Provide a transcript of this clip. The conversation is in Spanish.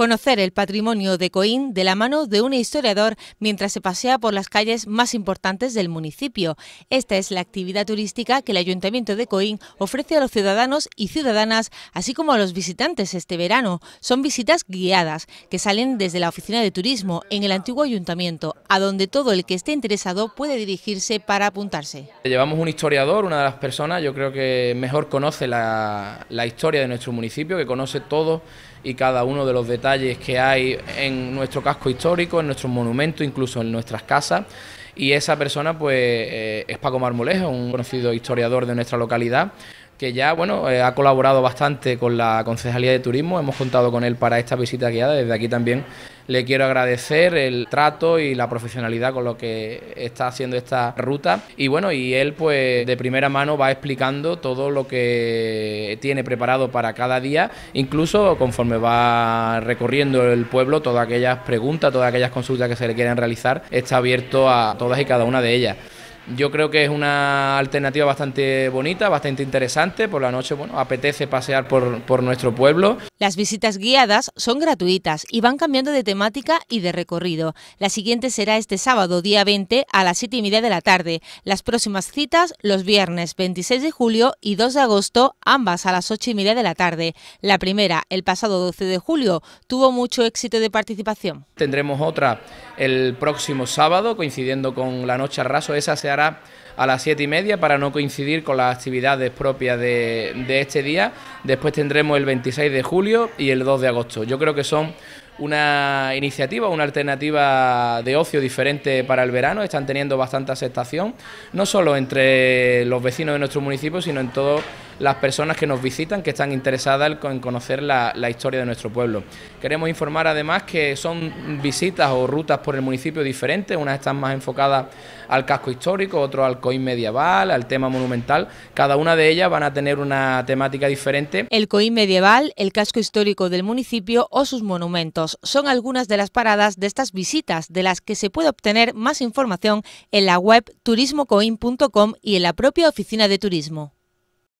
conocer el patrimonio de Coín de la mano de un historiador mientras se pasea por las calles más importantes del municipio. Esta es la actividad turística que el Ayuntamiento de Coín ofrece a los ciudadanos y ciudadanas, así como a los visitantes este verano. Son visitas guiadas que salen desde la oficina de turismo en el antiguo ayuntamiento, a donde todo el que esté interesado puede dirigirse para apuntarse. Llevamos un historiador, una de las personas, yo creo que mejor conoce la, la historia de nuestro municipio, que conoce todo y cada uno de los detalles que hay en nuestro casco histórico, en nuestros monumentos, incluso en nuestras casas. Y esa persona pues eh, es Paco Marmolejo, un conocido historiador de nuestra localidad, que ya bueno eh, ha colaborado bastante con la Concejalía de Turismo, hemos contado con él para esta visita guiada, desde aquí también le quiero agradecer el trato y la profesionalidad con lo que está haciendo esta ruta y bueno, y él pues de primera mano va explicando todo lo que tiene preparado para cada día, incluso conforme va recorriendo el pueblo, todas aquellas preguntas, todas aquellas consultas que se le quieran realizar, está abierto a todas y cada una de ellas. Yo creo que es una alternativa bastante bonita, bastante interesante. Por la noche, bueno, apetece pasear por, por, nuestro pueblo. Las visitas guiadas son gratuitas y van cambiando de temática y de recorrido. La siguiente será este sábado, día 20, a las 7 y media de la tarde. Las próximas citas, los viernes 26 de julio y 2 de agosto, ambas a las 8 y media de la tarde. La primera, el pasado 12 de julio, tuvo mucho éxito de participación. Tendremos otra el próximo sábado, coincidiendo con la noche arraso. raso. Esa a las siete y media para no coincidir con las actividades propias de, de este día después tendremos el 26 de julio y el 2 de agosto. Yo creo que son una iniciativa, una alternativa de ocio diferente para el verano. Están teniendo bastante aceptación, no solo entre los vecinos de nuestro municipio, sino en todas las personas que nos visitan, que están interesadas en conocer la, historia de nuestro pueblo. Queremos informar además que son visitas o rutas por el municipio diferentes, unas están más enfocadas al casco histórico, otras al coin medieval, al tema monumental. Cada una de ellas van a tener una temática diferente el coín medieval, el casco histórico del municipio o sus monumentos son algunas de las paradas de estas visitas, de las que se puede obtener más información en la web turismocoim.com y en la propia oficina de turismo.